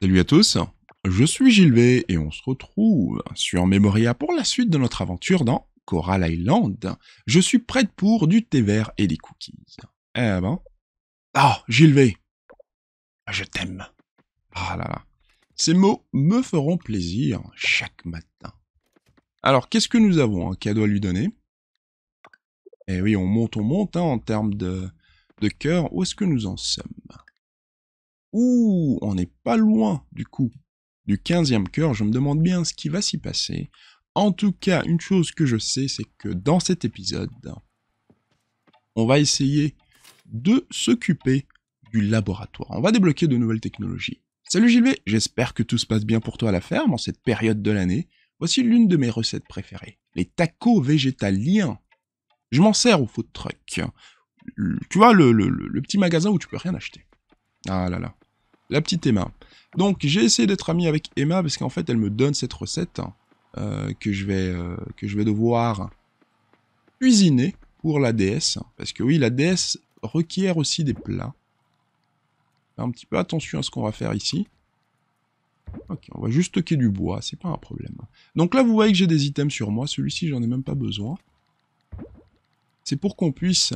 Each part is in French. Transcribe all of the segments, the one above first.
Salut à tous, je suis Gilvet et on se retrouve sur Memoria pour la suite de notre aventure dans Coral Island. Je suis prêt pour du thé vert et des cookies. Eh ben... Ah, oh, Je t'aime. Ah là là. Ces mots me feront plaisir chaque matin. Alors, qu'est-ce que nous avons Un cadeau à lui donner Eh oui, on monte, on monte hein, en termes de, de cœur. Où est-ce que nous en sommes Ouh, on n'est pas loin du coup du 15e cœur, je me demande bien ce qui va s'y passer. En tout cas, une chose que je sais, c'est que dans cet épisode, on va essayer de s'occuper du laboratoire. On va débloquer de nouvelles technologies. Salut Gilbert, j'espère que tout se passe bien pour toi à la ferme en cette période de l'année. Voici l'une de mes recettes préférées, les tacos végétaliens. Je m'en sers au food truck. Tu vois, le, le, petit magasin où tu peux rien acheter. Ah là là la petite Emma. Donc j'ai essayé d'être ami avec Emma parce qu'en fait elle me donne cette recette euh, que, je vais, euh, que je vais devoir cuisiner pour la déesse. Parce que oui, la déesse requiert aussi des plats. Fais un petit peu attention à ce qu'on va faire ici. Ok, on va juste stocker du bois, c'est pas un problème. Donc là vous voyez que j'ai des items sur moi, celui-ci j'en ai même pas besoin. C'est pour qu'on puisse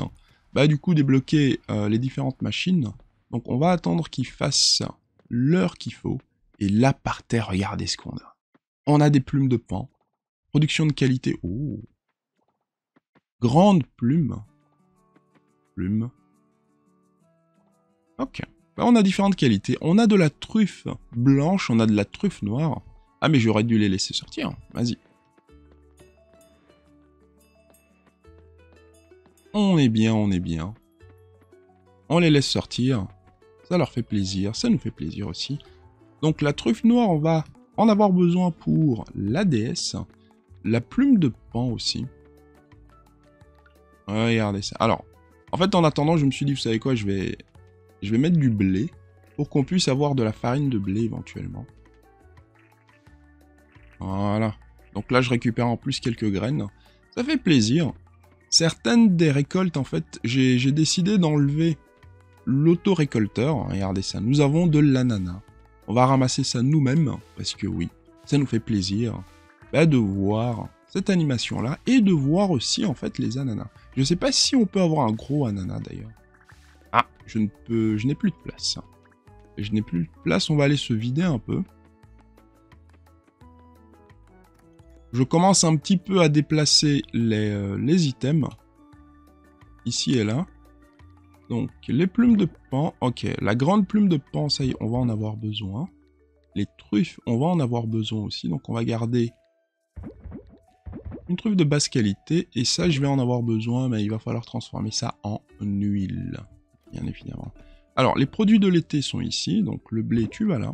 bah, du coup débloquer euh, les différentes machines donc on va attendre qu'il fasse l'heure qu'il faut. Et là, par terre, regardez ce qu'on a. On a des plumes de pan. Production de qualité. Oh. Grande plume. Plume. Ok. Bah, on a différentes qualités. On a de la truffe blanche, on a de la truffe noire. Ah mais j'aurais dû les laisser sortir. Vas-y. On est bien, on est bien. On les laisse sortir ça leur fait plaisir, ça nous fait plaisir aussi. Donc la truffe noire, on va en avoir besoin pour la déesse, la plume de pan aussi. Regardez ça. Alors, en fait, en attendant, je me suis dit, vous savez quoi, je vais, je vais mettre du blé pour qu'on puisse avoir de la farine de blé éventuellement. Voilà. Donc là, je récupère en plus quelques graines. Ça fait plaisir. Certaines des récoltes, en fait, j'ai décidé d'enlever L'auto-récolteur, Regardez ça, nous avons de l'ananas. On va ramasser ça nous-mêmes, parce que oui, ça nous fait plaisir bah, de voir cette animation-là et de voir aussi en fait les ananas. Je ne sais pas si on peut avoir un gros ananas d'ailleurs. Ah, je ne peux, je n'ai plus de place. Je n'ai plus de place, on va aller se vider un peu. Je commence un petit peu à déplacer les euh, items. Ici et là. Donc, les plumes de pan. Ok, la grande plume de pan, ça y est, on va en avoir besoin. Les truffes, on va en avoir besoin aussi. Donc, on va garder une truffe de basse qualité. Et ça, je vais en avoir besoin, mais il va falloir transformer ça en huile. Bien évidemment. Alors, les produits de l'été sont ici. Donc, le blé, tu vas là.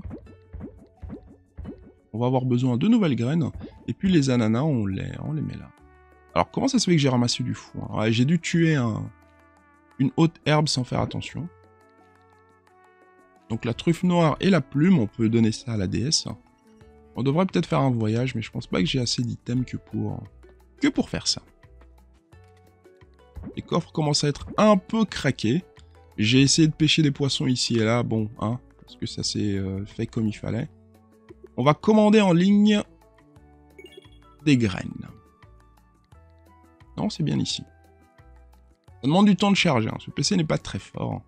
On va avoir besoin de nouvelles graines. Et puis, les ananas, on les, on les met là. Alors, comment ça se fait que j'ai ramassé du foin ah, J'ai dû tuer un, une haute herbe sans faire attention. Donc la truffe noire et la plume, on peut donner ça à la déesse. On devrait peut-être faire un voyage, mais je pense pas que j'ai assez d'items que pour... que pour faire ça. Les coffres commencent à être un peu craqués. J'ai essayé de pêcher des poissons ici et là, bon, hein, parce que ça s'est euh, fait comme il fallait. On va commander en ligne des graines. Non, c'est bien ici. Ça demande du temps de charger. Hein. Ce PC n'est pas très fort.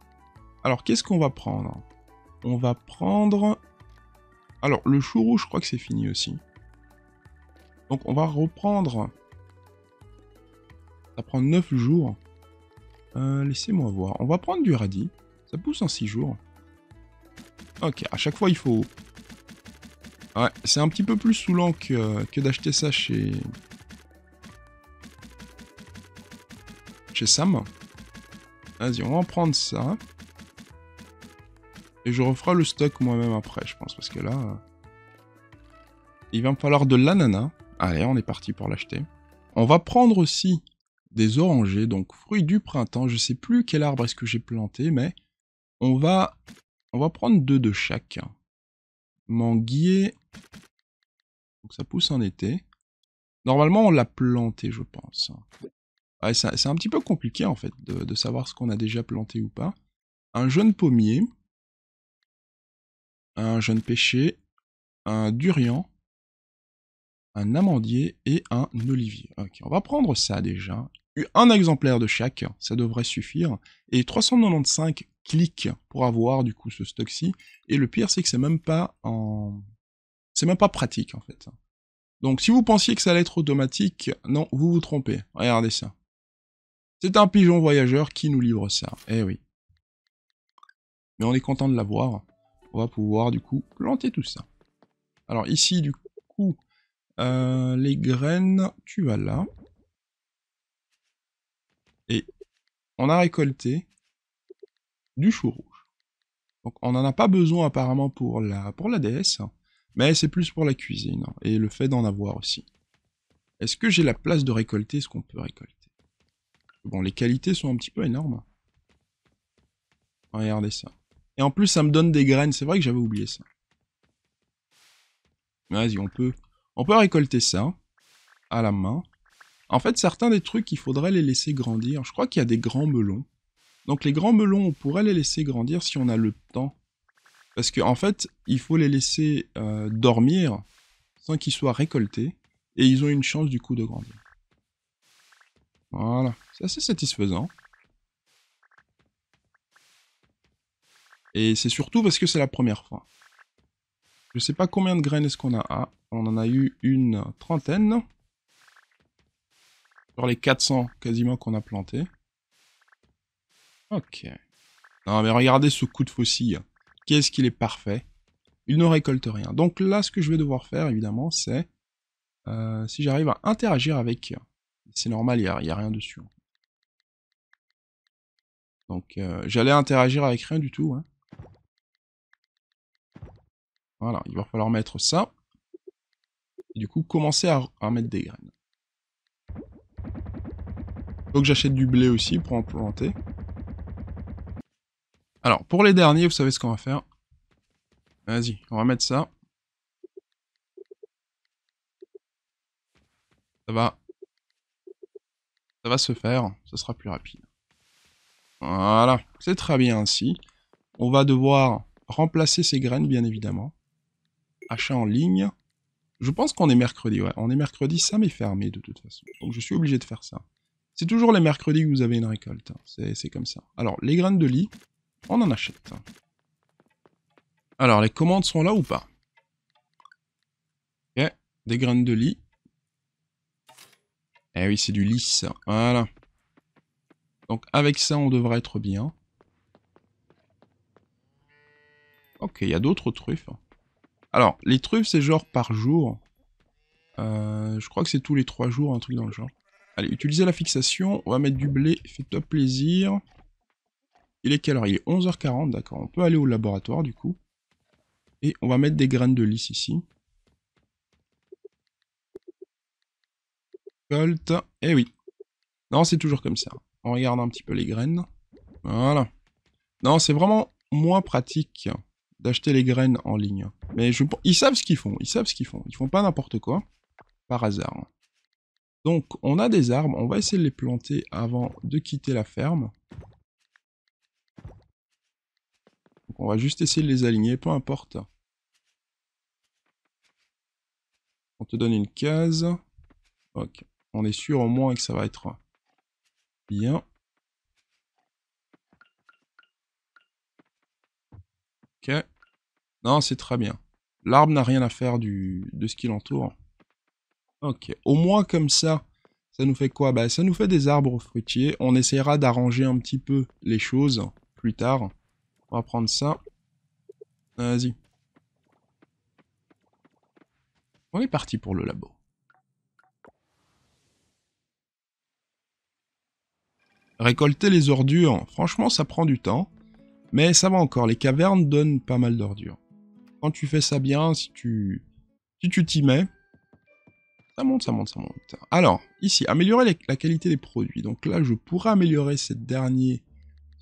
Alors, qu'est-ce qu'on va prendre On va prendre... Alors, le chourou, je crois que c'est fini aussi. Donc, on va reprendre... Ça prend 9 jours. Euh, laissez-moi voir. On va prendre du radis. Ça pousse en 6 jours. Ok, à chaque fois, il faut... Ouais, c'est un petit peu plus saoulant que, que d'acheter ça chez, Sam. Vas-y, on va en prendre ça. Et je referai le stock moi-même après, je pense, parce que là... Euh, il va me falloir de l'ananas. Allez, on est parti pour l'acheter. On va prendre aussi des orangers, donc fruits du printemps. Je sais plus quel arbre est-ce que j'ai planté, mais on va, on va prendre deux de chaque. Manguier. Donc ça pousse en été. Normalement, on l'a planté, je pense c'est un petit peu compliqué en fait de, savoir ce qu'on a déjà planté ou pas. Un jeune pommier, un jeune pêcher, un durian, un amandier et un olivier. Ok, on va prendre ça déjà. Un exemplaire de chaque, ça devrait suffire. Et 395 clics pour avoir du coup ce stock-ci. Et le pire, c'est que c'est même pas en... C'est même pas pratique en fait. Donc si vous pensiez que ça allait être automatique, non, vous vous trompez. Regardez ça. C'est un pigeon voyageur qui nous livre ça. Eh oui. Mais on est content de l'avoir. On va pouvoir, du coup, planter tout ça. Alors ici, du coup, euh, les graines, tu vas là. Et on a récolté du chou rouge. Donc on n'en a pas besoin apparemment pour la, pour la déesse, hein. mais c'est plus pour la cuisine hein, et le fait d'en avoir aussi. Est-ce que j'ai la place de récolter ce qu'on peut récolter Bon, les qualités sont un petit peu énormes. Regardez ça. Et en plus, ça me donne des graines. C'est vrai que j'avais oublié ça. Vas-y, on peut... On peut récolter ça. À la main. En fait, certains des trucs, il faudrait les laisser grandir. Je crois qu'il y a des grands melons. Donc les grands melons, on pourrait les laisser grandir si on a le temps. Parce qu'en en fait, il faut les laisser euh, dormir sans qu'ils soient récoltés. Et ils ont une chance du coup de grandir. Voilà, c'est assez satisfaisant. Et c'est surtout parce que c'est la première fois. Je sais pas combien de graines est-ce qu'on a. Ah, on en a eu une trentaine. Sur les 400 quasiment qu'on a planté. Ok. Non mais regardez ce coup de fossile. Qu'est-ce qu'il est parfait. Il ne récolte rien. Donc là, ce que je vais devoir faire, évidemment, c'est... Euh, si j'arrive à interagir avec c'est normal, il n'y a, a, rien dessus. Hein. Donc euh, j'allais interagir avec rien du tout. Hein. Voilà, il va falloir mettre ça. Et du coup, commencer à, à mettre des graines. Donc j'achète du blé aussi pour en planter. Alors, pour les derniers, vous savez ce qu'on va faire. Vas-y, on va mettre ça. Ça va ça va se faire, ça sera plus rapide. Voilà, c'est très bien ainsi. On va devoir remplacer ces graines, bien évidemment. Achat en ligne. Je pense qu'on est mercredi, ouais. On est mercredi, ça m'est fermé de toute façon. Donc je suis obligé de faire ça. C'est toujours les mercredis que vous avez une récolte. Hein. C'est comme ça. Alors, les graines de lit, on en achète. Alors, les commandes sont là ou pas Ok, des graines de lit. Eh oui, c'est du lisse, voilà. Donc avec ça, on devrait être bien. Ok, il y a d'autres truffes. Alors, les truffes, c'est genre par jour. Euh, je crois que c'est tous les trois jours, un truc dans le genre. Allez, utilisez la fixation. On va mettre du blé. Faites-toi plaisir. Il est quelle heure Il est 11h40, d'accord. On peut aller au laboratoire, du coup. Et on va mettre des graines de lys ici. et Eh oui. Non, c'est toujours comme ça. On regarde un petit peu les graines. Voilà. Non, c'est vraiment moins pratique d'acheter les graines en ligne. Mais je... ils savent ce qu'ils font. Ils savent ce qu'ils font. Ils font pas n'importe quoi. Par hasard. Donc, on a des arbres. On va essayer de les planter avant de quitter la ferme. on va juste essayer de les aligner. Peu importe. On te donne une case. Ok on est sûr au moins que ça va être bien. Ok. Non, c'est très bien. L'arbre n'a rien à faire du, de ce qui l'entoure. Ok. Au moins comme ça, ça nous fait quoi bah, Ça nous fait des arbres fruitiers. On essaiera d'arranger un petit peu les choses plus tard. On va prendre ça. Vas-y. On est parti pour le labo. Récolter les ordures, franchement ça prend du temps, mais ça va encore, les cavernes donnent pas mal d'ordures. Quand tu fais ça bien, si tu tu t'y mets, ça monte, ça monte, ça monte. Alors, ici, améliorer la qualité des produits. Donc là, je pourrais améliorer cette dernier,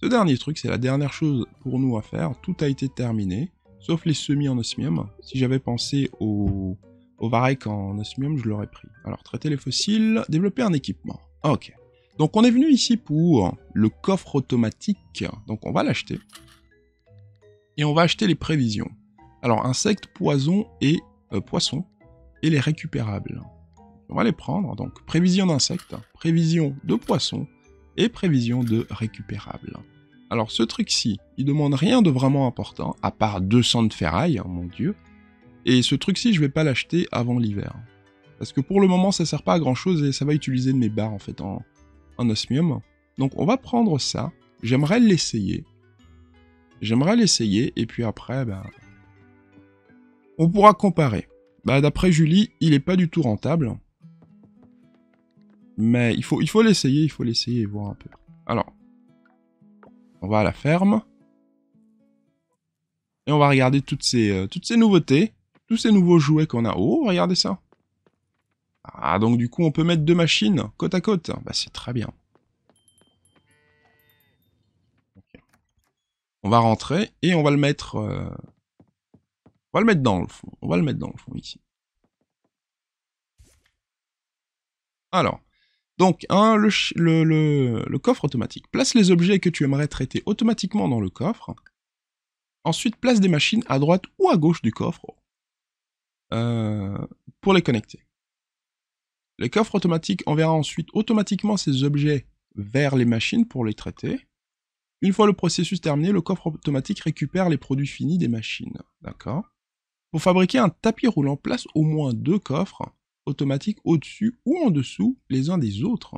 ce dernier truc, c'est la dernière chose pour nous à faire. Tout a été terminé, sauf les semis en osmium. Si j'avais pensé au, au en osmium, je l'aurais pris. Alors, traiter les fossiles, développer un équipement. Ok. Donc on est venu ici pour le coffre automatique. Donc on va l'acheter. Et on va acheter les prévisions. Alors insectes, poison et euh, poissons. Et les récupérables. On va les prendre. Donc prévision d'insectes, prévision de poissons et prévision de récupérables. Alors ce truc-ci, il demande rien de vraiment important, à part 200 de ferraille, hein, mon dieu. Et ce truc-ci, je vais pas l'acheter avant l'hiver. Parce que pour le moment, ça sert pas à grand chose et ça va utiliser mes barres en fait en, osmium. Donc on va prendre ça. J'aimerais l'essayer. J'aimerais l'essayer et puis après, ben, on pourra comparer. Bah, d'après Julie, il n'est pas du tout rentable. Mais il faut l'essayer, il faut l'essayer et voir un peu. Alors, on va à la ferme. Et on va regarder toutes ces, euh, toutes ces nouveautés, tous ces nouveaux jouets qu'on a. Oh, regardez ça. Ah, donc du coup, on peut mettre deux machines côte à côte. Bah, c'est très bien. On va rentrer et on va le mettre... Euh, on va le mettre dans le fond. On va le mettre dans le fond, ici. Alors, donc, le, coffre automatique. Place les objets que tu aimerais traiter automatiquement dans le coffre. Ensuite, place des machines à droite ou à gauche du coffre euh, pour les connecter. Le coffre automatique enverra ensuite automatiquement ces objets vers les machines pour les traiter. Une fois le processus terminé, le coffre automatique récupère les produits finis des machines. D'accord Pour fabriquer un tapis roulant, place au moins deux coffres automatiques au-dessus ou en dessous les uns des autres.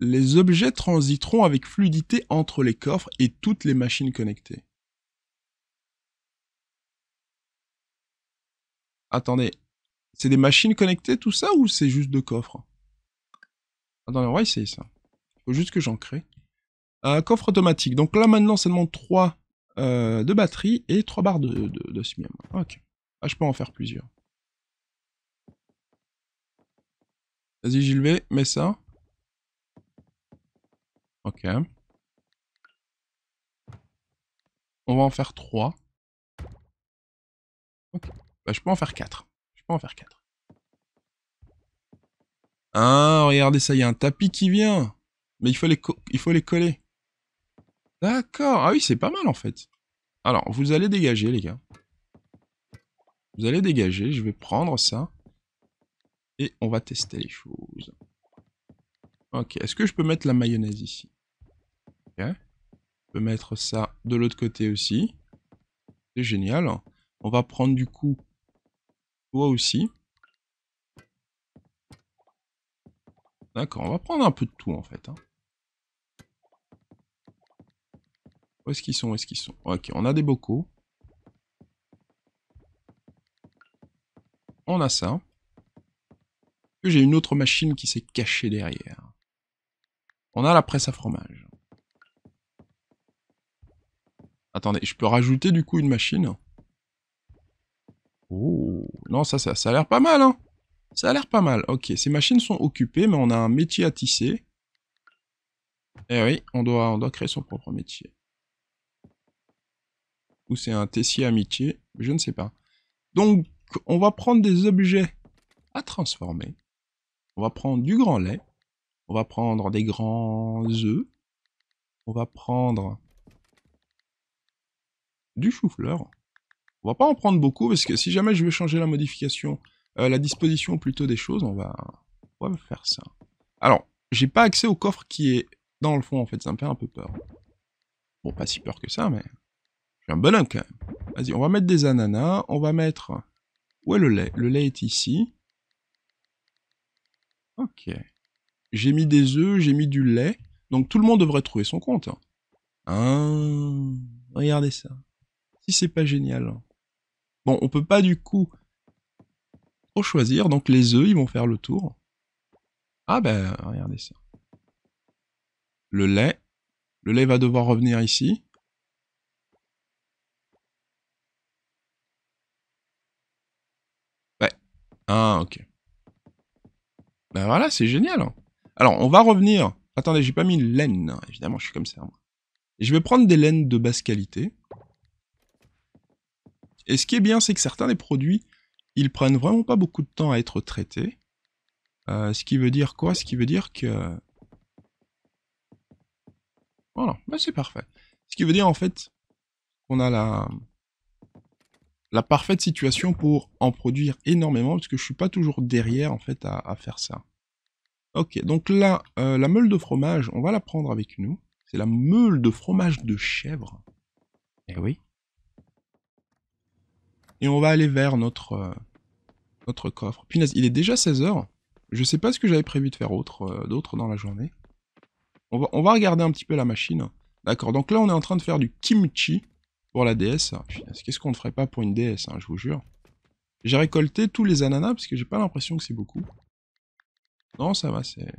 Les objets transiteront avec fluidité entre les coffres et toutes les machines connectées. Attendez, c'est des machines connectées tout ça ou c'est juste deux coffres Attendez, on va essayer ça. Faut juste que j'en crée. Euh, coffre automatique. Donc là maintenant, ça demande 3 de batterie et 3 barres de, de, Ok. Ah, je peux en faire plusieurs. Vas-y, j'y vais, mets ça. Ok. On va en faire 3. Bah, je peux en faire 4. Je peux en faire 4. Ah, regardez ça, il y a un tapis qui vient. Mais il faut les, il faut les coller. D'accord. Ah oui, c'est pas mal en fait. Alors, vous allez dégager, les gars. Vous allez dégager. Je vais prendre ça. Et on va tester les choses. Ok. Est-ce que je peux mettre la mayonnaise ici Ok. Je peux mettre ça de l'autre côté aussi. C'est génial. On va prendre du coup toi aussi. D'accord, on va prendre un peu de tout en fait. Hein. Où est-ce qu'ils sont Où est-ce qu'ils sont Ok, on a des bocaux. On a ça. J'ai une autre machine qui s'est cachée derrière. On a la presse à fromage. Attendez, je peux rajouter du coup une machine Oh, non, ça, ça, a l'air pas mal, hein Ça a l'air pas mal. Ok, ces machines sont occupées, mais on a un métier à tisser. Eh oui, on doit, on doit créer son propre métier. Ou c'est un tessier amitié, je ne sais pas. Donc, on va prendre des objets à transformer. On va prendre du grand lait. On va prendre des grands œufs. On va prendre du chou-fleur. On va pas en prendre beaucoup, parce que si jamais je veux changer la modification, euh, la disposition plutôt des choses, on va, faire ça. Alors, j'ai pas accès au coffre qui est dans le fond, en fait, ça me fait un peu peur. Bon, pas si peur que ça, mais... J'ai un bonhomme, quand même. Vas-y, on va mettre des ananas, on va mettre... Où est le lait Le lait est ici. Ok. J'ai mis des œufs, j'ai mis du lait. Donc tout le monde devrait trouver son compte. Hein, ah, regardez ça. Si c'est pas génial. Bon, on peut pas du coup trop choisir, donc les œufs, ils vont faire le tour. Ah ben, regardez ça. Le lait. Le lait va devoir revenir ici. Ouais. Ah, ok. Ben voilà, c'est génial. Hein. Alors, on va revenir. Attendez, j'ai pas mis de laine. Évidemment, je suis comme ça. Je vais prendre des laines de basse qualité. Et ce qui est bien, c'est que certains des produits, ils prennent vraiment pas beaucoup de temps à être traités. Euh, ce qui veut dire quoi Ce qui veut dire que... Voilà, bah, c'est parfait. Ce qui veut dire en fait qu'on a la... la parfaite situation pour en produire énormément, parce que je suis pas toujours derrière en fait à, faire ça. Ok, donc là, euh, la meule de fromage, on va la prendre avec nous. C'est la meule de fromage de chèvre. Eh oui. Et on va aller vers notre, euh, notre coffre. Punaise, il est déjà 16h. Je sais pas ce que j'avais prévu de faire autre, euh, d'autre dans la journée. On va, on va regarder un petit peu la machine. D'accord, donc là on est en train de faire du kimchi pour la DS. qu'est-ce qu'on ne ferait pas pour une DS hein, je vous jure. J'ai récolté tous les ananas parce que j'ai pas l'impression que c'est beaucoup. Non, ça va, c'est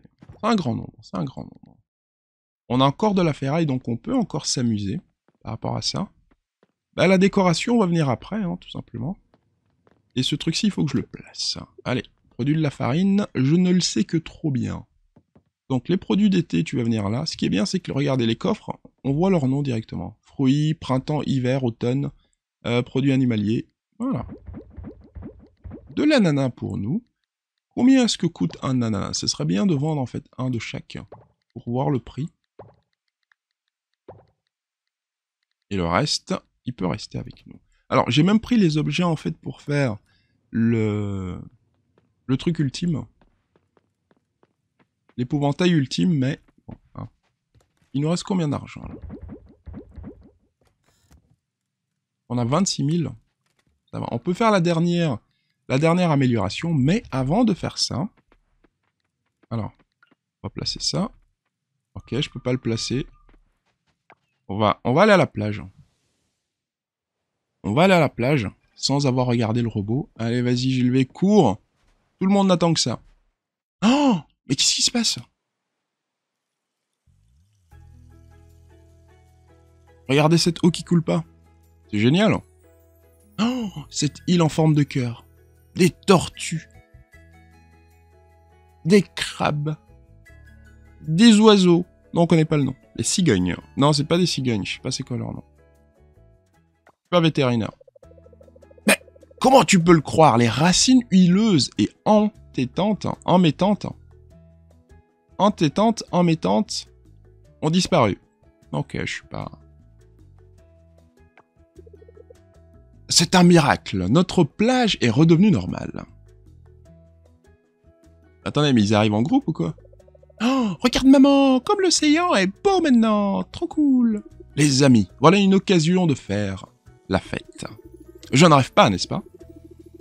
un grand nombre, c'est un grand nombre. On a encore de la ferraille, donc on peut encore s'amuser par rapport à ça. Bah, la décoration va venir après, hein, tout simplement. Et ce truc-ci, il faut que je le place. Allez, produit de la farine, je ne le sais que trop bien. Donc les produits d'été, tu vas venir là. Ce qui est bien, c'est que regardez les coffres, on voit leur nom directement. Fruits, printemps, hiver, automne, euh, produits animaliers. Voilà. De l'ananas pour nous. Combien est-ce que coûte un ananas Ce serait bien de vendre en fait un de chaque pour voir le prix. Et le reste, il peut rester avec nous. Alors, j'ai même pris les objets, en fait, pour faire le, truc ultime. L'épouvantail ultime, mais... Hein. Il nous reste combien d'argent, On a 26 000. On peut faire la dernière, la dernière amélioration, mais avant de faire ça... Alors, on va placer ça. Ok, je peux pas le placer. On va, on va aller à la plage. On va aller à la plage, sans avoir regardé le robot. Allez, vas-y, le vais, cours Tout le monde n'attend que ça. Oh Mais qu'est-ce qui se passe Regardez cette eau qui coule pas. C'est génial. Hein. Oh Cette île en forme de cœur. Des tortues. Des crabes. Des oiseaux. Non, on connaît pas le nom. Les cigognes. Non, c'est pas des cigognes. Je sais pas c'est quoi leur nom pas vétérinaire. Mais comment tu peux le croire Les racines huileuses et entêtantes, emmettantes, entêtantes, emmettantes, ont disparu. Ok, je suis pas. C'est un miracle. Notre plage est redevenue normale. Attendez, mais ils arrivent en groupe ou quoi Oh, regarde maman, comme le l'océan est beau maintenant, trop cool. Les amis, voilà une occasion de faire la fête. Je n'en rêve pas, n'est-ce pas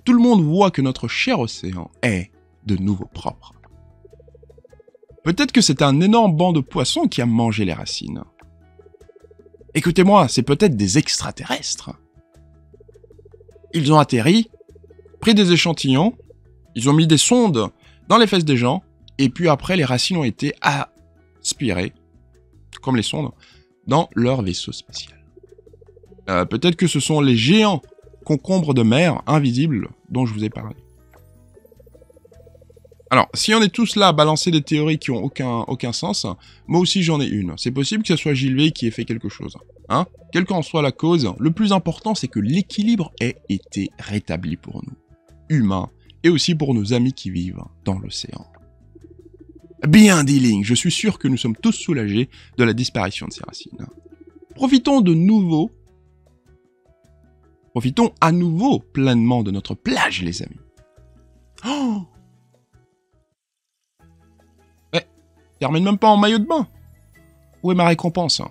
Tout le monde voit que notre cher océan est de nouveau propre. Peut-être que c'est un énorme banc de poissons qui a mangé les racines. Écoutez-moi, c'est peut-être des extraterrestres. Ils ont atterri, pris des échantillons, ils ont mis des sondes dans les fesses des gens, et puis après les racines ont été aspirées, comme les sondes, dans leur vaisseau spatial. Euh, peut-être que ce sont les géants concombres de mer invisibles dont je vous ai parlé. Alors, si on est tous là à balancer des théories qui n'ont aucun, aucun sens, moi aussi j'en ai une. C'est possible que ce soit Gilles qui ait fait quelque chose. Hein Quelle qu'en soit la cause, le plus important c'est que l'équilibre ait été rétabli pour nous, humains, et aussi pour nos amis qui vivent dans l'océan. Bien dealing, je suis sûr que nous sommes tous soulagés de la disparition de ces racines. Profitons de nouveau Profitons à nouveau pleinement de notre plage, les amis. Oh Ouais, eh, termine même pas en maillot de bain. Où est ma récompense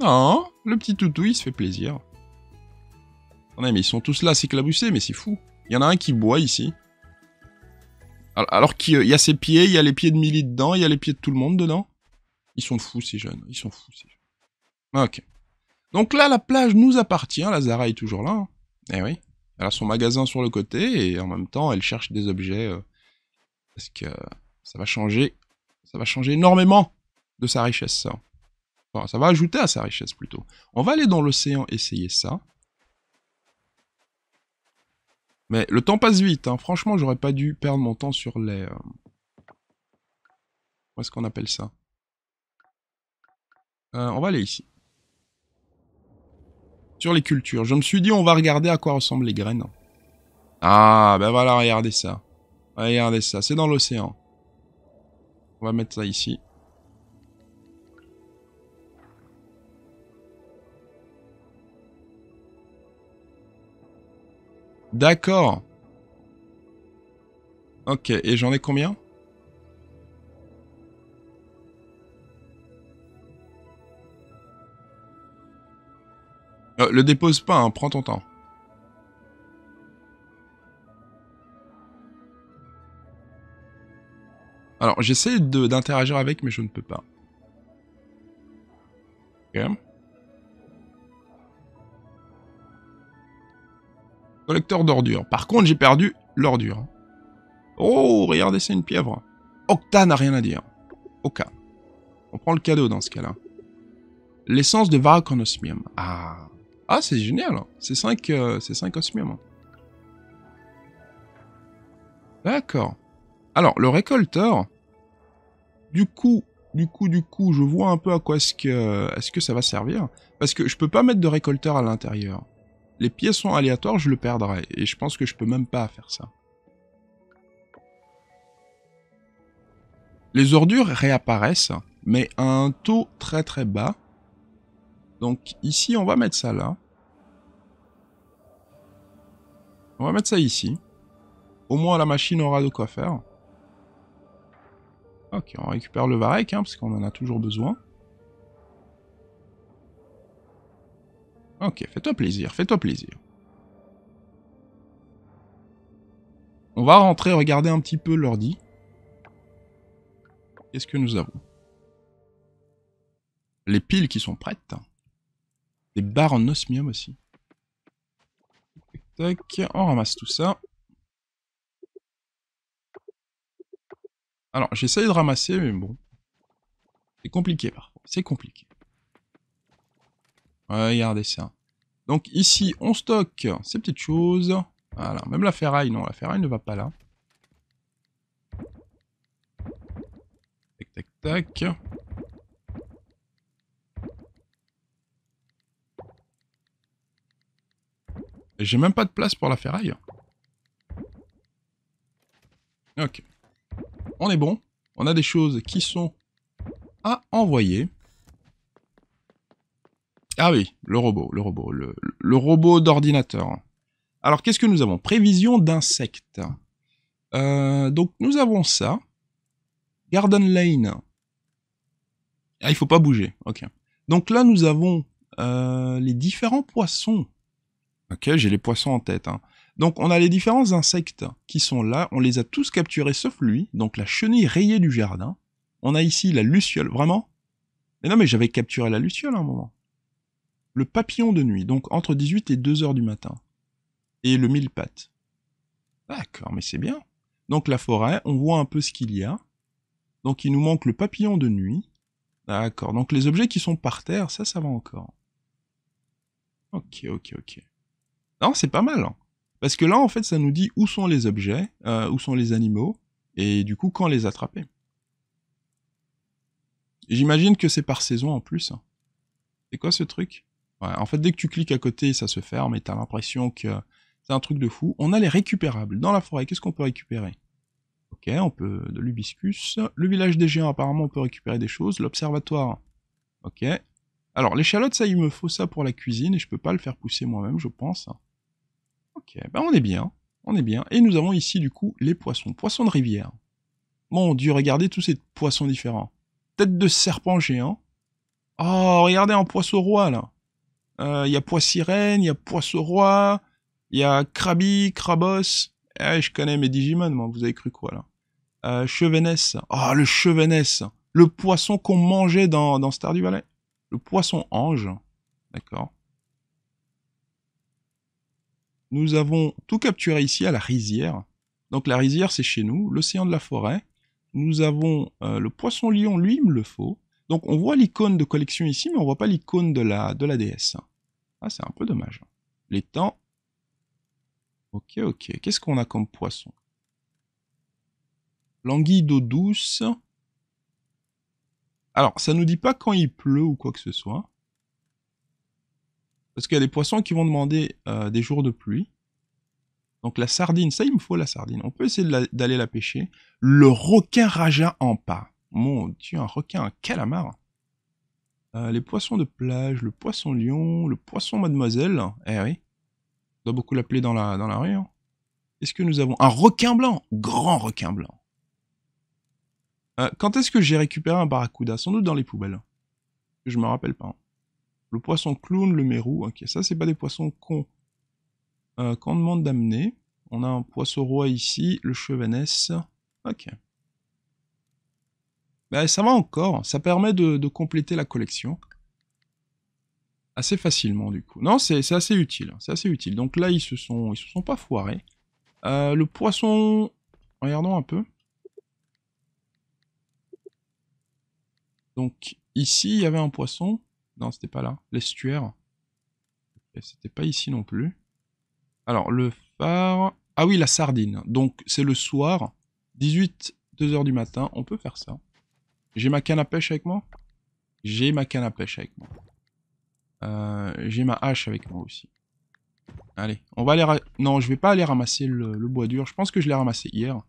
Oh, le petit toutou, il se fait plaisir. Attendez, mais ils sont tous là s'éclabousser, mais c'est fou. Il y en a un qui boit ici. Alors qu'il y a ses pieds, il y a les pieds de Milly dedans, il y a les pieds de tout le monde dedans. Ils sont fous, ces jeunes. Ils sont fous, ces jeunes. Ok. Donc là, la plage nous appartient, la Zara est toujours là. Eh oui. Elle a son magasin sur le côté et en même temps, elle cherche des objets. Euh, parce que ça va changer. Ça va changer énormément de sa richesse, ça. Enfin, ça va ajouter à sa richesse plutôt. On va aller dans l'océan essayer ça. Mais le temps passe vite, hein. franchement j'aurais pas dû perdre mon temps sur les... quest euh, est-ce qu'on appelle ça euh, On va aller ici sur les cultures. Je me suis dit, on va regarder à quoi ressemblent les graines. Ah, ben voilà, regardez ça. Regardez ça, c'est dans l'océan. On va mettre ça ici. D'accord. Ok, et j'en ai combien le dépose pas, hein, prends ton temps. Alors, j'essaie d'interagir avec, mais je ne peux pas. Ok. Collecteur d'ordures. Par contre, j'ai perdu l'ordure. Oh, regardez, c'est une pièvre. Octa n'a rien à dire. Ok. On prend le cadeau dans ce cas-là. L'essence de Varaconosmium. Ah. Ah, c'est génial. Hein. C'est 5 euh, osmium. Hein. D'accord. Alors, le récolteur. Du coup, du coup, du coup, je vois un peu à quoi est-ce que, est -ce que ça va servir. Parce que je peux pas mettre de récolteur à l'intérieur. Les pièces sont aléatoires, je le perdrai. Et je pense que je peux même pas faire ça. Les ordures réapparaissent, mais à un taux très très bas. Donc ici, on va mettre ça là. On va mettre ça ici. Au moins, la machine aura de quoi faire. Ok, on récupère le varec, hein, parce qu'on en a toujours besoin. Ok, fais-toi plaisir, fais-toi plaisir. On va rentrer, regarder un petit peu l'ordi. Qu'est-ce que nous avons Les piles qui sont prêtes. Des barres en osmium aussi. Tac, on ramasse tout ça. Alors, j'essaye de ramasser, mais bon. C'est compliqué, par contre. C'est compliqué. Regardez ça. Donc ici, on stocke ces petites choses. Voilà, même la ferraille, non, la ferraille ne va pas là. Tac, tac, tac. j'ai même pas de place pour la ferraille. Ok. On est bon. On a des choses qui sont à envoyer. Ah oui, le robot, le robot, le, robot d'ordinateur. Alors, qu'est-ce que nous avons Prévision d'insectes. Euh, donc, nous avons ça. Garden Lane. Ah, il faut pas bouger. Ok. Donc là, nous avons euh, les différents poissons Ok, j'ai les poissons en tête. Hein. Donc on a les différents insectes qui sont là, on les a tous capturés sauf lui, donc la chenille rayée du jardin. On a ici la luciole, vraiment Mais non mais j'avais capturé la luciole à un moment. Le papillon de nuit, donc entre 18 et 2 heures du matin. Et le mille pattes. D'accord, mais c'est bien. Donc la forêt, on voit un peu ce qu'il y a. Donc il nous manque le papillon de nuit. D'accord, donc les objets qui sont par terre, ça, ça va encore. Ok, ok, ok. Non, c'est pas mal. Hein. Parce que là, en fait, ça nous dit où sont les objets, euh, où sont les animaux, et du coup, quand les attraper. J'imagine que c'est par saison en plus. C'est quoi ce truc ouais, En fait, dès que tu cliques à côté, ça se ferme et t'as l'impression que c'est un truc de fou. On a les récupérables. Dans la forêt, qu'est-ce qu'on peut récupérer Ok, on peut de l'ubiscus, Le village des géants, apparemment, on peut récupérer des choses. L'observatoire. Ok. Alors, l'échalote, ça, il me faut ça pour la cuisine et je peux pas le faire pousser moi-même, je pense. Ben, on est bien, on est bien. Et nous avons ici du coup les poissons, poissons de rivière. Mon dieu, regardez tous ces poissons différents. Tête de serpent géant. Oh, regardez un poisson roi là. Euh, il y a sirène, il y a poisson roi, il y a Krabi, crabos. Eh, je connais mes Digimon, vous avez cru quoi là euh, Chevenesse. Oh, le chevenesse. Le poisson qu'on mangeait dans, dans du Valais. Le poisson ange. D'accord nous avons tout capturé ici à la rizière. Donc la rizière, c'est chez nous, l'océan de la forêt. Nous avons euh, le poisson lion, lui, il me le faut. Donc on voit l'icône de collection ici, mais on voit pas l'icône de la, de la déesse. Ah, c'est un peu dommage. Les temps. Ok, ok. Qu'est-ce qu'on a comme poisson L'anguille d'eau douce. Alors, ça nous dit pas quand il pleut ou quoi que ce soit. Parce qu'il y a des poissons qui vont demander euh, des jours de pluie. Donc la sardine, ça il me faut la sardine. On peut essayer d'aller la, pêcher. Le requin raja en pas. Mon dieu, un requin, un calamar. Euh, les poissons de plage, le poisson lion, le poisson mademoiselle. Eh oui. On doit beaucoup l'appeler dans la, dans la rue. Hein. Est-ce que nous avons un requin blanc Grand requin blanc. Euh, quand est-ce que j'ai récupéré un barracuda Sans doute dans les poubelles. Je me rappelle pas. Le poisson clown, le mérou, ok, ça c'est pas des poissons euh, qu'on demande d'amener. On a un poisson roi ici, le chevanesse, ok. Ben, ça va encore, ça permet de, compléter la collection. Assez facilement du coup. Non, c'est assez utile, c'est assez utile. Donc là, ils se sont, ils se sont pas foirés. Euh, le poisson... Regardons un peu. Donc ici, il y avait un poisson. Non, c'était pas là. L'estuaire. C'était pas ici non plus. Alors, le phare... Ah oui, la sardine. Donc, c'est le soir, 18, 2h du matin. On peut faire ça. J'ai ma canne à pêche avec moi J'ai ma canne à pêche avec moi. Euh, j'ai ma hache avec moi aussi. Allez, on va aller... Non, je vais pas aller ramasser le, le bois dur. Je pense que je l'ai ramassé hier.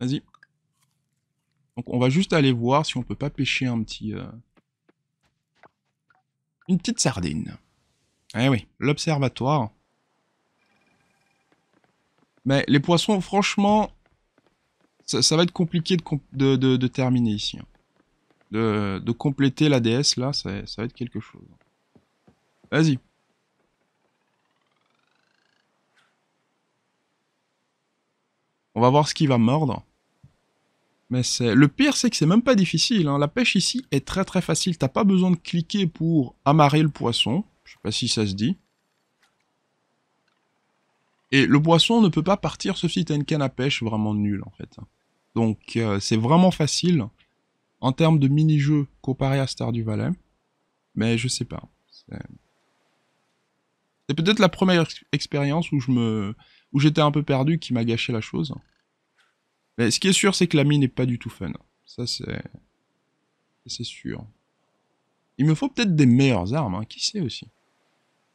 Vas-y. Donc on va juste aller voir si on peut pas pêcher un petit... Euh, une petite sardine. Eh oui, l'observatoire. Mais les poissons, franchement, ça, va être compliqué de, terminer ici. Hein. De, compléter la DS, là, ça, ça va être quelque chose. Vas-y. On va voir ce qui va mordre le pire, c'est que c'est même pas difficile. Hein. La pêche ici est très très facile. T'as pas besoin de cliquer pour amarrer le poisson. Je sais pas si ça se dit. Et le poisson ne peut pas partir sauf si t'as une canne à pêche vraiment nulle en fait. Donc euh, c'est vraiment facile en termes de mini-jeu comparé à Star du Valais. Mais je sais pas. C'est peut-être la première expérience où je me où j'étais un peu perdu qui m'a gâché la chose. Mais ce qui est sûr, c'est que la mine n'est pas du tout fun. Ça, c'est... C'est sûr. Il me faut peut-être des meilleures armes, hein. qui sait aussi.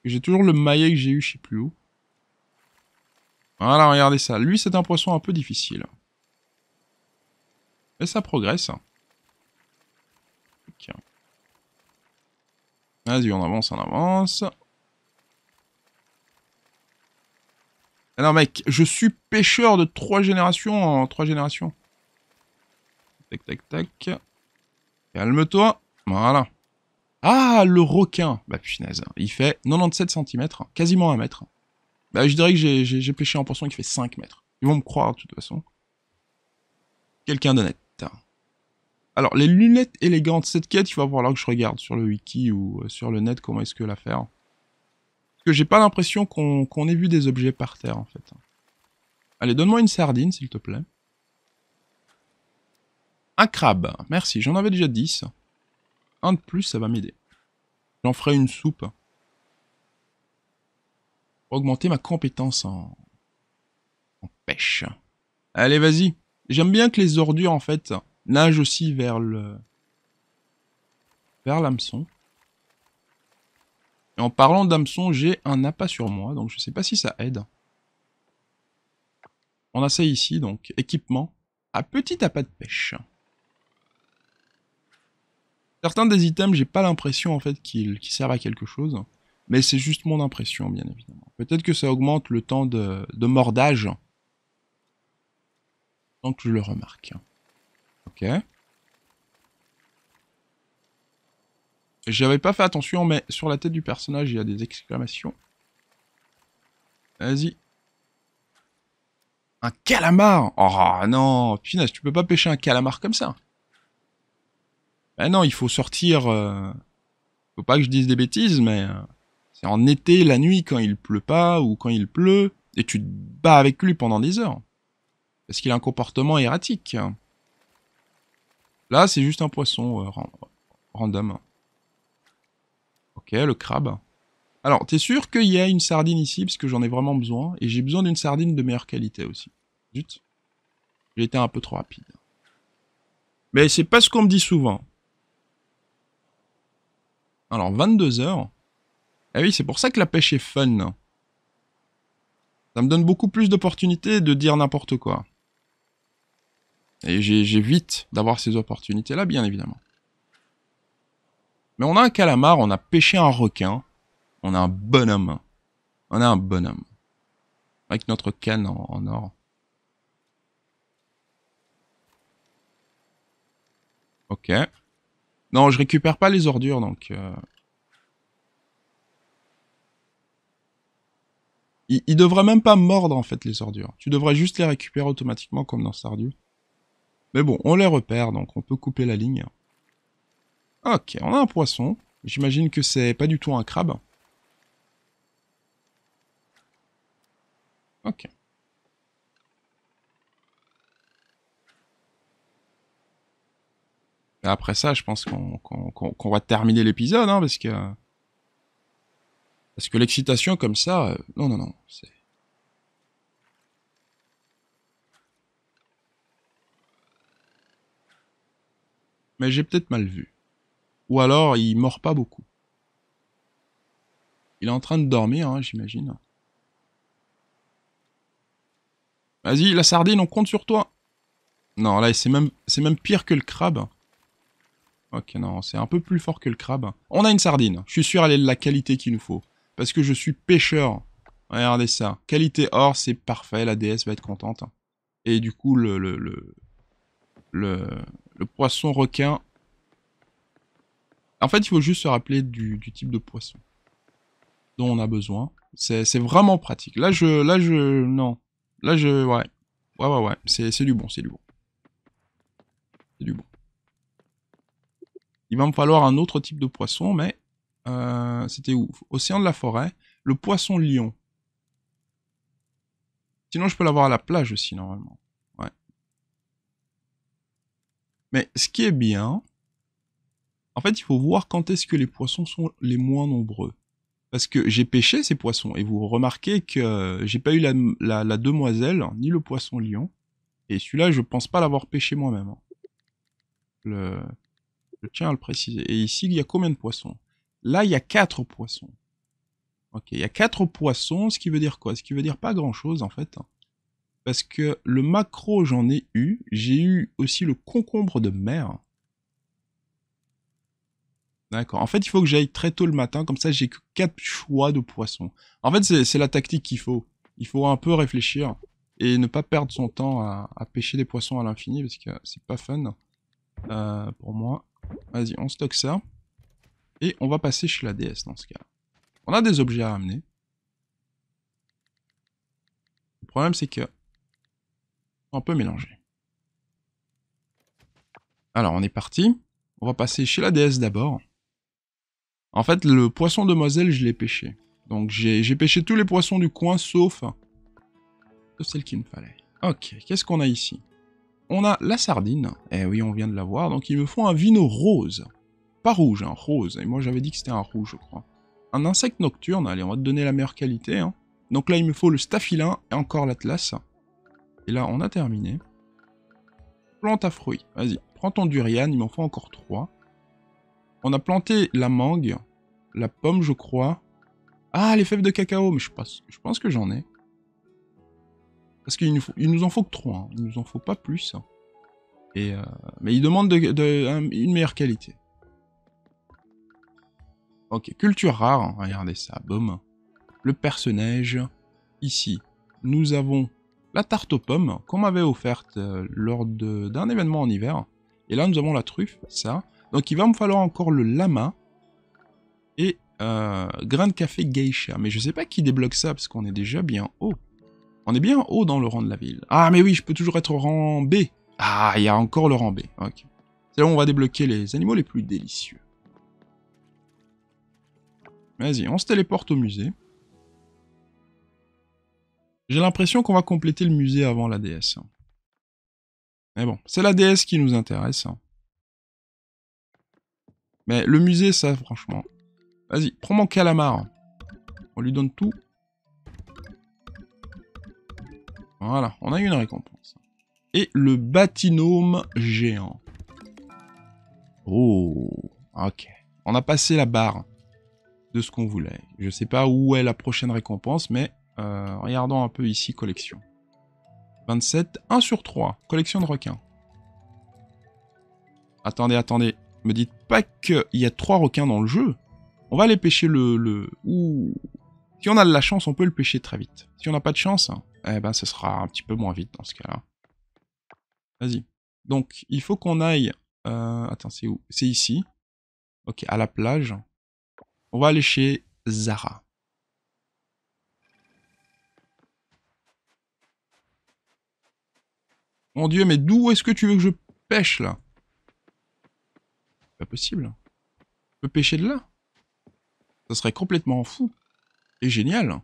J'ai toujours le maillet que j'ai eu, je sais plus où. Voilà, regardez ça. Lui, c'est un poisson un peu difficile. Mais ça progresse. Vas-y, on avance, on avance. Ah non, mec, je suis pêcheur de trois générations en trois générations. Tac, tac, tac. Calme-toi. Voilà. Ah, le requin Bah punaise, il fait 97 cm, quasiment un mètre. Bah je dirais que j'ai pêché en poisson qui fait 5 mètres. Ils vont me croire de toute façon. Quelqu'un d'honnête. Alors, les lunettes élégantes, cette quête, il va falloir que je regarde sur le wiki ou euh, sur le net comment est-ce que la faire que j'ai pas l'impression qu'on ait vu des objets par terre, en fait. Allez, donne-moi une sardine, s'il te plaît. Un crabe, merci, j'en avais déjà 10. Un de plus, ça va m'aider. J'en ferai une soupe. Pour augmenter ma compétence en, en pêche. Allez, vas-y. J'aime bien que les ordures, en fait, nagent aussi vers le... vers l'hameçon. Et en parlant d'hameçon, j'ai un appât sur moi, donc je sais pas si ça aide. On a ça ici, donc équipement à petit appât de pêche. Certains des items, j'ai pas l'impression en fait qu'ils servent à quelque chose, mais c'est juste mon impression, bien évidemment. Peut-être que ça augmente le temps de, de mordage, tant que je le remarque. Ok. J'avais pas fait attention, mais sur la tête du personnage, il y a des exclamations. Vas-y. Un calamar Oh non Punaise, tu peux pas pêcher un calamar comme ça. Ben non, il faut sortir... Euh, faut pas que je dise des bêtises, mais... Euh, c'est en été, la nuit, quand il pleut pas, ou quand il pleut, et tu te bats avec lui pendant des heures. Parce qu'il a un comportement erratique. Là, c'est juste un poisson euh, random. Ok, le crabe. Alors, t'es sûr qu'il y a une sardine ici, parce que j'en ai vraiment besoin, et j'ai besoin d'une sardine de meilleure qualité aussi. Zut. J'ai été un peu trop rapide. Mais c'est pas ce qu'on me dit souvent. Alors, 22h. Eh oui, c'est pour ça que la pêche est fun. Ça me donne beaucoup plus d'opportunités de dire n'importe quoi. Et j'évite d'avoir ces opportunités-là, bien évidemment. Mais on a un calamar, on a pêché un requin, on a un bonhomme. On a un bonhomme. Avec notre canne en, or. Ok. Non, je récupère pas les ordures, donc... Euh. Il, devrait même pas mordre, en fait, les ordures. Tu devrais juste les récupérer automatiquement, comme dans Stardew. Mais bon, on les repère, donc on peut couper la ligne. Ok, on a un poisson. J'imagine que c'est pas du tout un crabe. Ok. Après ça, je pense qu'on va terminer l'épisode, hein, parce que... Parce que l'excitation comme ça... Euh, non, non, non, c'est... Mais j'ai peut-être mal vu. Ou alors, il mord pas beaucoup. Il est en train de dormir, hein, j'imagine. Vas-y, la sardine, on compte sur toi. Non, là, c'est même, même pire que le crabe. Ok, non, c'est un peu plus fort que le crabe. On a une sardine. Je suis sûr, elle est de la qualité qu'il nous faut. Parce que je suis pêcheur. Regardez ça. Qualité or, c'est parfait. La déesse va être contente. Et du coup, le, le, le, le poisson requin en fait, il faut juste se rappeler du, type de poisson dont on a besoin. C'est vraiment pratique. Là, je... Là, je... Non. Là, je... Ouais. Ouais, ouais, ouais. C'est du bon, c'est du bon. C'est du bon. Il va me falloir un autre type de poisson, mais... Euh, c'était où Océan de la forêt. Le poisson lion. Sinon, je peux l'avoir à la plage aussi, normalement. Ouais. Mais ce qui est bien, en fait, il faut voir quand est-ce que les poissons sont les moins nombreux. Parce que j'ai pêché ces poissons et vous remarquez que euh, j'ai pas eu la, demoiselle ni le poisson lion. Et celui-là, je pense pas l'avoir pêché moi-même. Hein. Le... Je tiens à le préciser. Et ici, il y a combien de poissons Là, il y a quatre poissons. Ok, il y a quatre poissons, ce qui veut dire quoi Ce qui veut dire pas grand-chose en fait. Hein. Parce que le macro, j'en ai eu. J'ai eu aussi le concombre de mer. D'accord. En fait, il faut que j'aille très tôt le matin, comme ça j'ai que quatre choix de poissons. En fait, c'est la tactique qu'il faut. Il faut un peu réfléchir et ne pas perdre son temps à, pêcher des poissons à l'infini parce que c'est pas fun euh, pour moi. Vas-y, on stocke ça. Et on va passer chez la déesse dans ce cas. On a des objets à amener. Le problème c'est que... On peut mélanger. Alors on est parti. On va passer chez la déesse d'abord. En fait, le poisson demoiselle je l'ai pêché. Donc j'ai pêché tous les poissons du coin, sauf, sauf celle qu'il me fallait. Ok, qu'est-ce qu'on a ici On a la sardine. Eh oui, on vient de la voir. Donc ils me font un vino rose. Pas rouge, un hein, rose. Et moi j'avais dit que c'était un rouge, je crois. Un insecte nocturne. Allez, on va te donner la meilleure qualité. Hein. Donc là, il me faut le staphylin et encore l'atlas. Et là, on a terminé. Plante à fruits. Vas-y, prends ton durian. Il m'en faut encore trois. On a planté la mangue, la pomme, je crois. Ah, les fèves de cacao, mais je, pense, que j'en ai. Parce qu'il nous, il nous en faut que trois, hein. il nous en faut pas plus. Hein. Et euh, mais il demande une meilleure qualité. Ok, culture rare, hein. regardez ça, boom. Le personnage, ici, nous avons la tarte aux pommes qu'on m'avait offerte euh, lors d'un événement en hiver. Et là, nous avons la truffe, ça. Donc il va me falloir encore le lama et euh, grain de café geisha. Mais je sais pas qui débloque ça parce qu'on est déjà bien haut. On est bien haut dans le rang de la ville. Ah mais oui, je peux toujours être au rang B. Ah, il y a encore le rang B. C'est là où on va débloquer les animaux les plus délicieux. Vas-y, on se téléporte au musée. J'ai l'impression qu'on va compléter le musée avant la déesse. Hein. Mais bon, c'est la déesse qui nous intéresse. Hein. Mais le musée, ça, franchement. Vas-y, prends mon calamar. On lui donne tout. Voilà, on a eu une récompense. Et le batinome géant. Oh, ok. On a passé la barre de ce qu'on voulait. Je sais pas où est la prochaine récompense, mais euh, regardons un peu ici collection. 27, 1 sur 3, collection de requins. Attendez, attendez, me dites pas qu'il y a trois requins dans le jeu, on va aller pêcher le... Si on a de la chance, on peut le pêcher très vite. Si on n'a pas de chance, eh ben ce sera un petit peu moins vite dans ce cas-là. Vas-y. Donc, il faut qu'on aille... Euh, attends, c'est où C'est ici. Ok, à la plage. On va aller chez Zara. Mon dieu, mais d'où est-ce que tu veux que je pêche, là pas possible. On peut pêcher de là Ça serait complètement fou. Et génial.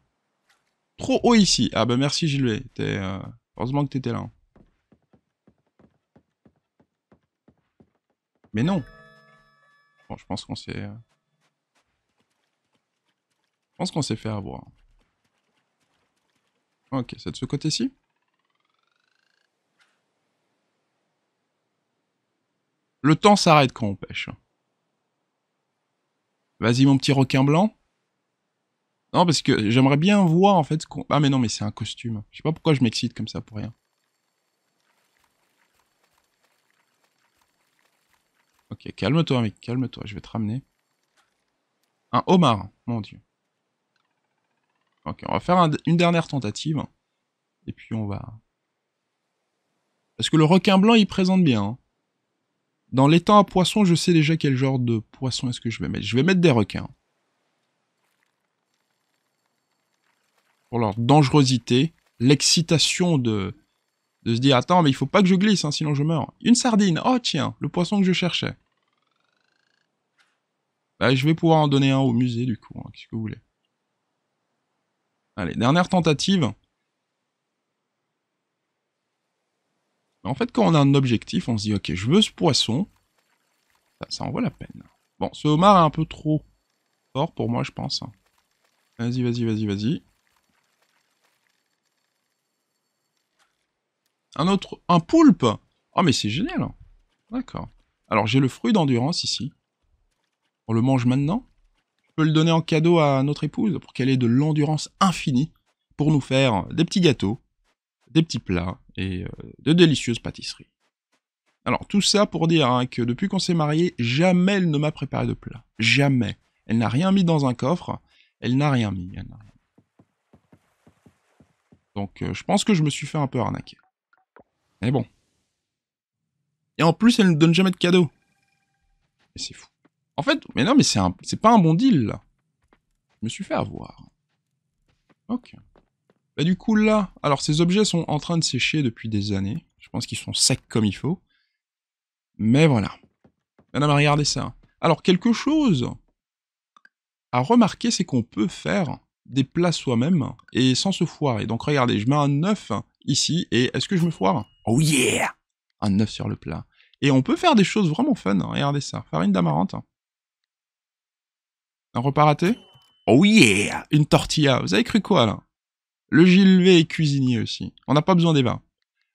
Trop haut ici. Ah bah merci Gilles. t'es euh, Heureusement que t'étais là. Mais non. Bon, je pense qu'on s'est... Euh, je pense qu'on s'est fait avoir. Ok, c'est de ce côté-ci Le temps s'arrête quand on pêche. Vas-y mon petit requin blanc. Non, parce que j'aimerais bien voir en fait... Ah mais non, mais c'est un costume. Je sais pas pourquoi je m'excite comme ça pour rien. Ok, calme-toi mec, calme-toi, je vais te ramener. Un homard, mon dieu. Ok, on va faire une dernière tentative. Et puis on va... Parce que le requin blanc, il présente bien. Hein. Dans l'étang à poissons, je sais déjà quel genre de poisson est-ce que je vais mettre. Je vais mettre des requins. Pour leur dangerosité, l'excitation de, de se dire attends mais il faut pas que je glisse hein, sinon je meurs. Une sardine, oh tiens, le poisson que je cherchais. Bah, je vais pouvoir en donner un au musée du coup, hein, qu'est-ce que vous voulez. Allez, dernière tentative. en fait, quand on a un objectif, on se dit, ok, je veux ce poisson. Ça, ça en vaut la peine. Bon, ce homard est un peu trop fort pour moi, je pense. Hein. Vas-y, vas-y, vas-y, vas-y. Un autre... Un poulpe Oh, mais c'est génial hein. D'accord. Alors, j'ai le fruit d'endurance ici. On le mange maintenant Je peux le donner en cadeau à notre épouse pour qu'elle ait de l'endurance infinie pour nous faire des petits gâteaux, des petits plats, et euh, de délicieuses pâtisseries. Alors tout ça pour dire hein, que depuis qu'on s'est marié, jamais elle ne m'a préparé de plat. Jamais. Elle n'a rien mis dans un coffre, elle n'a rien mis. Donc euh, je pense que je me suis fait un peu arnaquer. Mais bon. Et en plus, elle ne donne jamais de cadeaux. Mais c'est fou. En fait, mais non, mais c'est pas un bon deal, Je me suis fait avoir. Ok. Bah du coup là, alors ces objets sont en train de sécher depuis des années. Je pense qu'ils sont secs comme il faut. Mais voilà. Madame, regardez ça. Alors quelque chose à remarquer, c'est qu'on peut faire des plats soi-même et sans se foirer. Donc regardez, je mets un œuf ici et est-ce que je me foire Oh yeah Un œuf sur le plat. Et on peut faire des choses vraiment fun. Regardez ça, farine d'amarante. Un repas raté Oh yeah Une tortilla. Vous avez cru quoi là le Gilvet est cuisinier aussi. On n'a pas besoin des vins.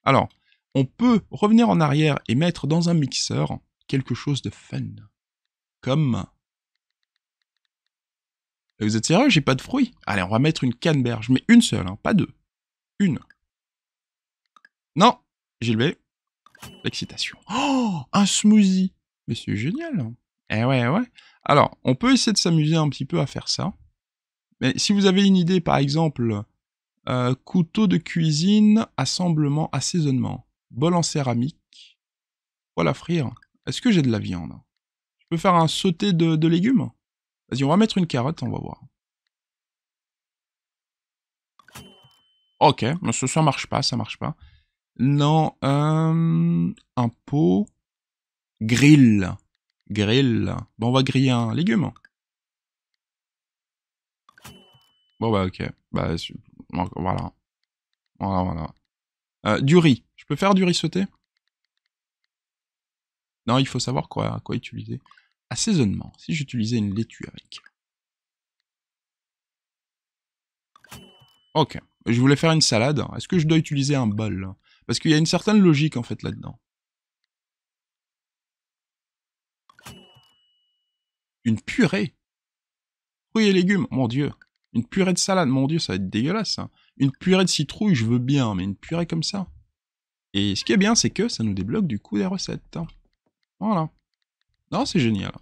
Alors, on peut revenir en arrière et mettre dans un mixeur quelque chose de fun. Comme... Vous êtes sérieux, j'ai pas de fruits Allez, on va mettre une canneberge, mais une seule, hein, pas deux. Une. Non, gilet L'excitation. Oh, un smoothie Mais c'est génial hein. Eh ouais, ouais. Alors, on peut essayer de s'amuser un petit peu à faire ça. Mais si vous avez une idée, par exemple, euh, couteau de cuisine, assemblement, assaisonnement. Bol en céramique. Voilà, frire. Est-ce que j'ai de la viande Je peux faire un sauté de, légumes Vas-y, on va mettre une carotte, on va voir. Ok, mais ça, ça marche pas, ça marche pas. Non, euh, un pot. Grill. Grill. Bon, on va griller un légume. Bon, bah, ok. Bah, voilà. Voilà, euh, du riz. Je peux faire du riz sauté Non, il faut savoir quoi, quoi utiliser. Assaisonnement. Si j'utilisais une laitue avec. Ok. Je voulais faire une salade. Est-ce que je dois utiliser un bol Parce qu'il y a une certaine logique en fait là-dedans. Une purée Fruits et légumes, mon dieu. Une purée de salade, mon dieu, ça va être dégueulasse. Hein. Une purée de citrouille, je veux bien, mais une purée comme ça. Et ce qui est bien, c'est que ça nous débloque du coup des recettes. Hein. Voilà. Non, c'est génial.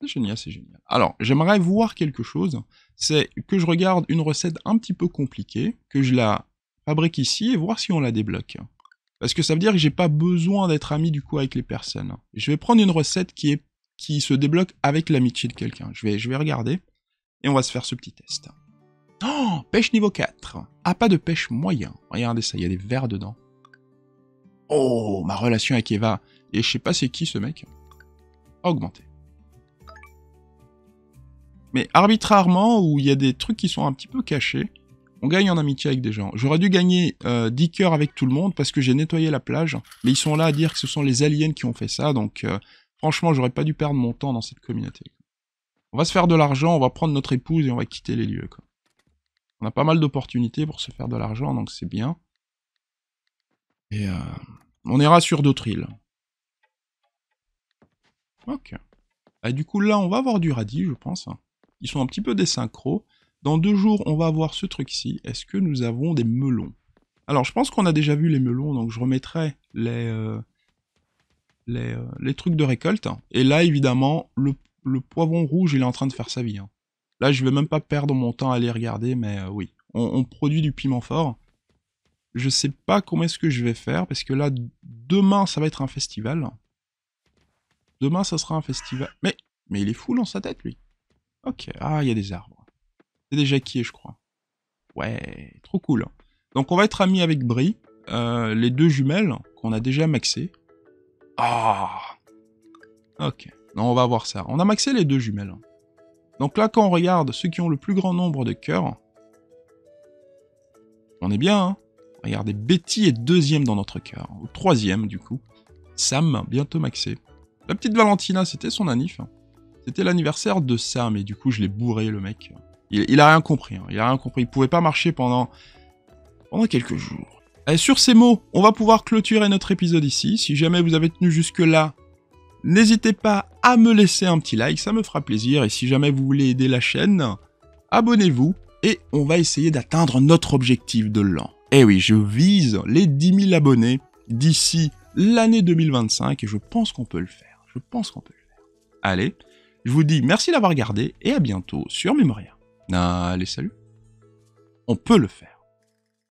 C'est génial, c'est génial. Alors, j'aimerais voir quelque chose. C'est que je regarde une recette un petit peu compliquée, que je la fabrique ici et voir si on la débloque. Parce que ça veut dire que j'ai pas besoin d'être ami du coup avec les personnes. Je vais prendre une recette qui, est, qui se débloque avec l'amitié de quelqu'un. Je vais, je vais regarder. Et on va se faire ce petit test. Oh Pêche niveau 4. Ah, pas de pêche moyen. Regardez ça, il y a des verres dedans. Oh, ma relation avec Eva. Et je sais pas c'est qui ce mec. Augmenté. Mais arbitrairement, où il y a des trucs qui sont un petit peu cachés, on gagne en amitié avec des gens. J'aurais dû gagner 10 euh, cœurs avec tout le monde parce que j'ai nettoyé la plage. Mais ils sont là à dire que ce sont les aliens qui ont fait ça. Donc euh, franchement, j'aurais pas dû perdre mon temps dans cette communauté. On va se faire de l'argent, on va prendre notre épouse et on va quitter les lieux. On a pas mal d'opportunités pour se faire de l'argent, donc c'est bien. Et euh, on ira sur d'autres îles. Ok. Et du coup, là, on va avoir du radis, je pense. Ils sont un petit peu des synchros. Dans deux jours, on va avoir ce truc-ci. Est-ce que nous avons des melons Alors, je pense qu'on a déjà vu les melons, donc je remettrai les, euh, les, euh, les trucs de récolte. Et là, évidemment, le le poivron rouge, il est en train de faire sa vie. Hein. Là, je vais même pas perdre mon temps à les regarder, mais euh, oui. On, produit du piment fort. Je sais pas comment est-ce que je vais faire, parce que là, demain, ça va être un festival. Demain, ça sera un festival. Mais, mais il est fou dans sa tête, lui. Ok, ah, il y a des arbres. C'est déjà qui je crois. Ouais, trop cool. Hein. Donc, on va être amis avec Brie, euh, les deux jumelles qu'on a déjà maxées. Ah Ok. Non, on va voir ça. On a maxé les deux jumelles. Donc là, quand on regarde ceux qui ont le plus grand nombre de cœurs, on est bien, hein. Regardez, Betty est deuxième dans notre cœur. troisième, du coup. Sam, bientôt maxé. La petite Valentina, c'était son anif. Hein. C'était l'anniversaire de Sam, et du coup, je l'ai bourré, le mec. Il, a rien compris, hein. il a rien compris. Il pouvait pas marcher pendant, pendant quelques jours. Et sur ces mots, on va pouvoir clôturer notre épisode ici. Si jamais vous avez tenu jusque-là, N'hésitez pas à me laisser un petit like, ça me fera plaisir. Et si jamais vous voulez aider la chaîne, abonnez-vous et on va essayer d'atteindre notre objectif de l'an. Eh oui, je vise les 10 000 abonnés d'ici l'année 2025 et je pense qu'on peut le faire. Je pense qu'on peut le faire. Allez, je vous dis merci d'avoir regardé et à bientôt sur Memoria. Allez, salut. On peut le faire.